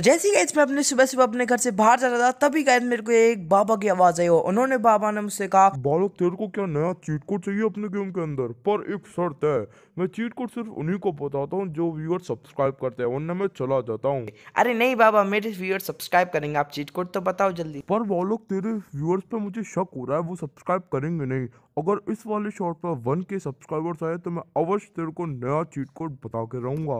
तो जैसे ही गाइज मैं अपने सुबह सुबह अपने घर से बाहर जा रहा था तभी गैस मेरे को एक बाबा की आवाज आई हो उन्होंने बाबा ने मुझसे कहा बालक तेरे को क्या नया चीट कोड चाहिए अपने गेम के अंदर पर एक शर्त है मैं चीट कोड सिर्फ उन्हीं को बताता हूँ जो व्यूअर सब्सक्राइब करते हैं उन्हें मैं चला जाता हूँ अरे नहीं बाबा मेरे व्यूअर सब्सक्राइब करेंगे आप चीट कोड तो बताओ जल्दी पर बालक तेरे व्यूअर्स पे मुझे शक हो रहा है वो सब्सक्राइब करेंगे नहीं अगर इस वाले शॉर्ट पर वन के सब्सक्राइबर्स आए तो मैं अवश्य तेरे को नया चीट कोड बता के रहूंगा